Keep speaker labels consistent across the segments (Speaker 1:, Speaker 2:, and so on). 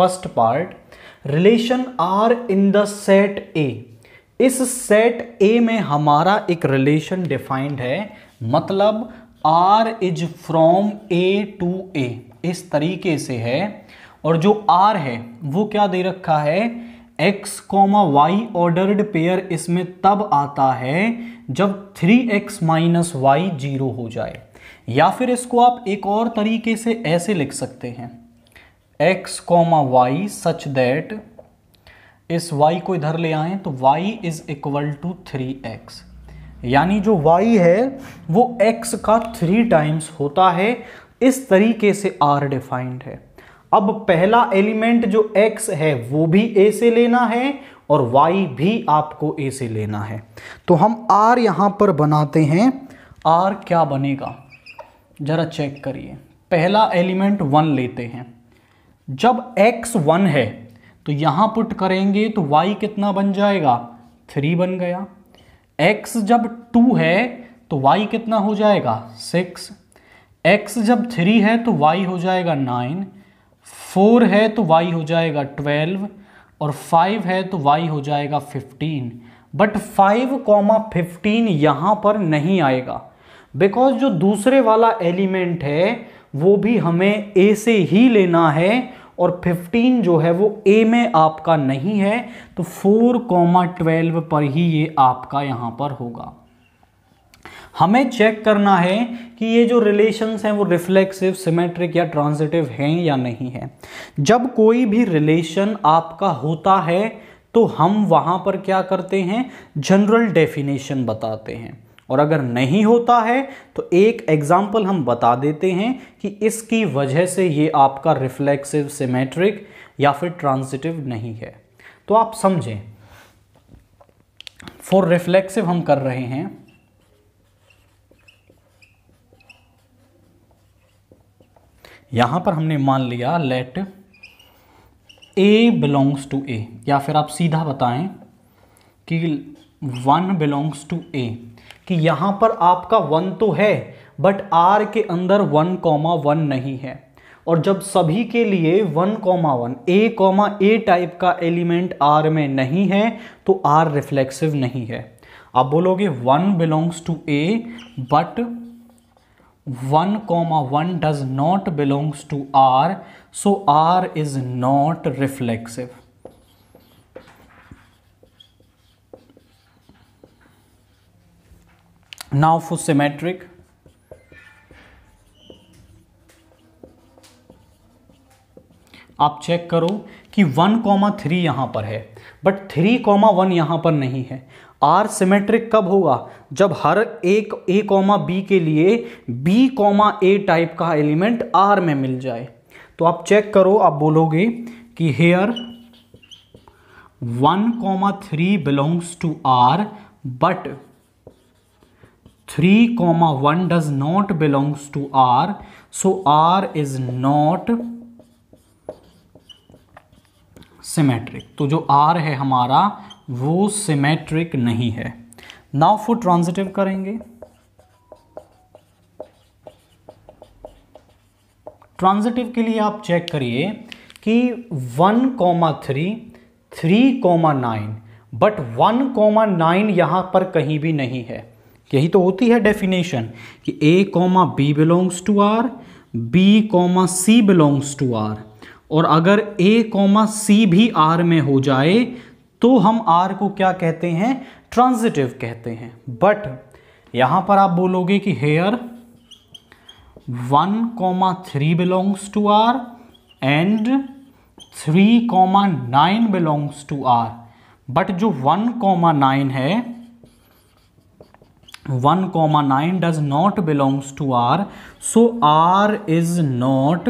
Speaker 1: first part relation R in the set A इस set ए में हमारा एक रिलेशन डिफाइंड है मतलब R is from A to A इस तरीके से है और जो आर है वो क्या दे रखा है X comma Y ordered pair इसमें तब आता है जब three X minus Y zero हो जाए या फिर इसको आप एक और तरीके से ऐसे लिख सकते हैं X comma Y such that इस वाई को इधर ले आए तो Y is equal to three X यानी जो वाई है वो एक्स का थ्री टाइम्स होता है इस तरीके से आर डिफाइंड है अब पहला एलिमेंट जो एक्स है वो भी ए से लेना है और वाई भी आपको ए से लेना है तो हम आर यहां पर बनाते हैं आर क्या बनेगा ज़रा चेक करिए पहला एलिमेंट वन लेते हैं जब x वन है तो यहाँ पुट करेंगे तो y कितना बन जाएगा थ्री बन गया x जब टू है तो y कितना हो जाएगा सिक्स x जब थ्री है तो y हो जाएगा नाइन फोर है तो y हो जाएगा ट्वेल्व और फाइव है तो y हो जाएगा fifteen but five comma fifteen यहाँ पर नहीं आएगा बिकॉज जो दूसरे वाला एलिमेंट है वो भी हमें ए से ही लेना है और 15 जो है वो ए में आपका नहीं है तो 4 कॉमा ट्वेल्व पर ही ये आपका यहाँ पर होगा हमें चेक करना है कि ये जो रिलेशंस हैं वो रिफ्लेक्सिव सिमेट्रिक या ट्रांजिटिव हैं या नहीं है जब कोई भी रिलेशन आपका होता है तो हम वहाँ पर क्या करते हैं जनरल डेफिनेशन बताते हैं और अगर नहीं होता है तो एक एग्जाम्पल हम बता देते हैं कि इसकी वजह से ये आपका रिफ्लेक्सिव सिमेट्रिक या फिर ट्रांसिटिव नहीं है तो आप समझें फॉर रिफ्लेक्सिव हम कर रहे हैं यहां पर हमने मान लिया let A belongs to A या फिर आप सीधा बताएं कि वन बिलोंग्स टू ए कि यहाँ पर आपका वन तो है बट आर के अंदर वन कॉमा वन नहीं है और जब सभी के लिए one comma one A comma A type का एलिमेंट आर में नहीं है तो आर रिफ्लेक्सिव नहीं है आप बोलोगे one belongs to A but one comma one does not belongs to R so R is not reflexive now for symmetric आप चेक करो कि वन कॉमा थ्री यहां पर है बट थ्री कॉमा वन यहां पर नहीं है आर सिमेट्रिक कब होगा जब हर एक ए कॉमा बी के लिए बी कॉमा ए टाइप का एलिमेंट आर में मिल जाए तो आप चेक करो आप बोलोगे कि here one comma three belongs to R but three comma one does not belongs to R so R is not symmetric तो जो आर है हमारा वो सिमेट्रिक नहीं है नाउ फॉर ट्रांजिटिव करेंगे ट्रांजिटिव के लिए आप चेक करिए कि one comma three three comma nine but one comma nine यहाँ पर कहीं भी नहीं है यही तो होती है डेफिनेशन कि A comma B belongs to R B comma C belongs to R और अगर ए कॉमा सी भी आर में हो जाए तो हम आर को क्या कहते हैं ट्रांजिटिव कहते हैं बट यहां पर आप बोलोगे कि here one comma three belongs to R and three comma nine belongs to R but जो वन कॉमा नाइन है one comma nine does not belongs to R so R is not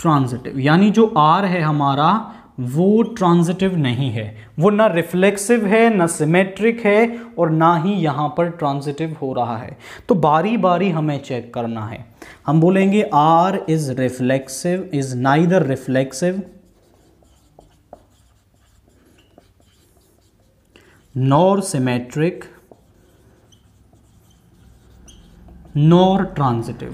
Speaker 1: transitive यानी जो R है हमारा वो transitive नहीं है वो ना रिफ्लेक्सिव है ना सिमेट्रिक है और ना ही यहाँ पर ट्रांजिटिव हो रहा है तो बारी बारी हमें चेक करना है हम बोलेंगे R is reflexive is neither reflexive nor symmetric nor transitive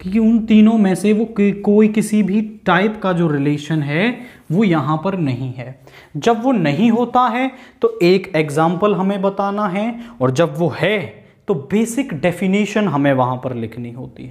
Speaker 1: क्योंकि उन तीनों में से वो कोई किसी भी टाइप का जो रिलेशन है वो यहाँ पर नहीं है जब वो नहीं होता है तो एक एग्जाम्पल हमें बताना है और जब वो है तो बेसिक डेफिनेशन हमें वहाँ पर लिखनी होती है